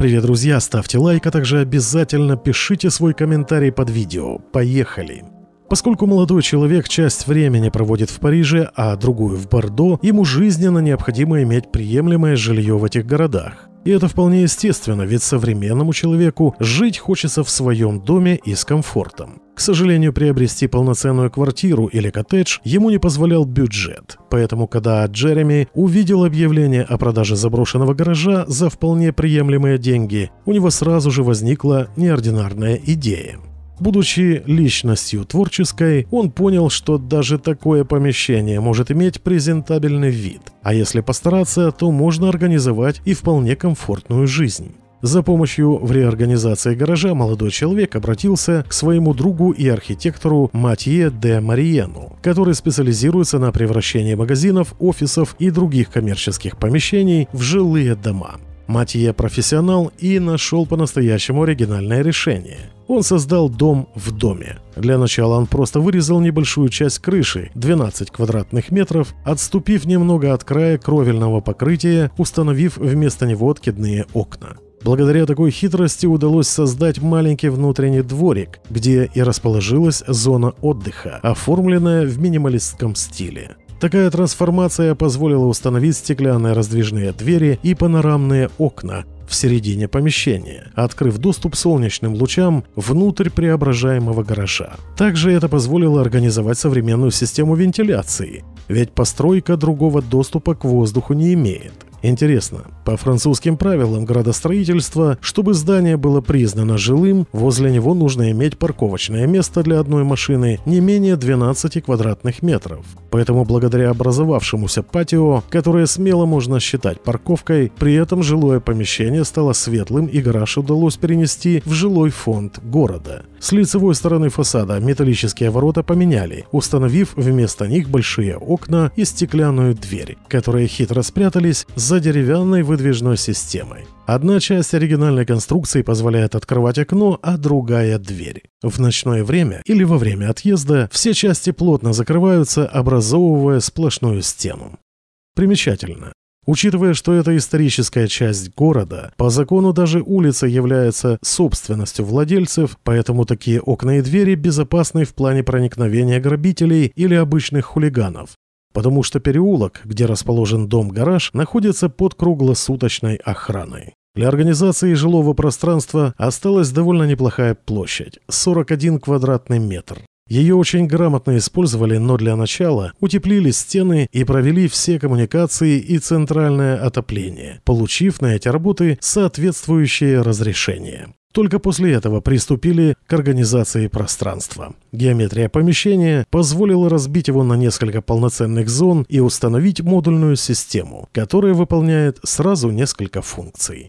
Привет, друзья! Ставьте лайк, а также обязательно пишите свой комментарий под видео. Поехали! Поскольку молодой человек часть времени проводит в Париже, а другую в Бордо, ему жизненно необходимо иметь приемлемое жилье в этих городах. И это вполне естественно, ведь современному человеку жить хочется в своем доме и с комфортом. К сожалению, приобрести полноценную квартиру или коттедж ему не позволял бюджет. Поэтому, когда Джереми увидел объявление о продаже заброшенного гаража за вполне приемлемые деньги, у него сразу же возникла неординарная идея. Будучи личностью творческой, он понял, что даже такое помещение может иметь презентабельный вид, а если постараться, то можно организовать и вполне комфортную жизнь. За помощью в реорганизации гаража молодой человек обратился к своему другу и архитектору Матье де Мариену, который специализируется на превращении магазинов, офисов и других коммерческих помещений в жилые дома. Матье профессионал и нашел по-настоящему оригинальное решение. Он создал дом в доме. Для начала он просто вырезал небольшую часть крыши, 12 квадратных метров, отступив немного от края кровельного покрытия, установив вместо него откидные окна. Благодаря такой хитрости удалось создать маленький внутренний дворик, где и расположилась зона отдыха, оформленная в минималистском стиле. Такая трансформация позволила установить стеклянные раздвижные двери и панорамные окна в середине помещения, открыв доступ солнечным лучам внутрь преображаемого гаража. Также это позволило организовать современную систему вентиляции, ведь постройка другого доступа к воздуху не имеет. Интересно, по французским правилам градостроительства, чтобы здание было признано жилым, возле него нужно иметь парковочное место для одной машины не менее 12 квадратных метров. Поэтому благодаря образовавшемуся патио, которое смело можно считать парковкой, при этом жилое помещение стало светлым и гараж удалось перенести в жилой фонд города. С лицевой стороны фасада металлические ворота поменяли, установив вместо них большие окна и стеклянную дверь, которые хитро спрятались за деревянной выдвижной системой. Одна часть оригинальной конструкции позволяет открывать окно, а другая – дверь. В ночное время или во время отъезда все части плотно закрываются, образовывая сплошную стену. Примечательно. Учитывая, что это историческая часть города, по закону даже улица является собственностью владельцев, поэтому такие окна и двери безопасны в плане проникновения грабителей или обычных хулиганов, потому что переулок, где расположен дом-гараж, находится под круглосуточной охраной. Для организации жилого пространства осталась довольно неплохая площадь – 41 квадратный метр. Ее очень грамотно использовали, но для начала утеплили стены и провели все коммуникации и центральное отопление, получив на эти работы соответствующее разрешение. Только после этого приступили к организации пространства. Геометрия помещения позволила разбить его на несколько полноценных зон и установить модульную систему, которая выполняет сразу несколько функций.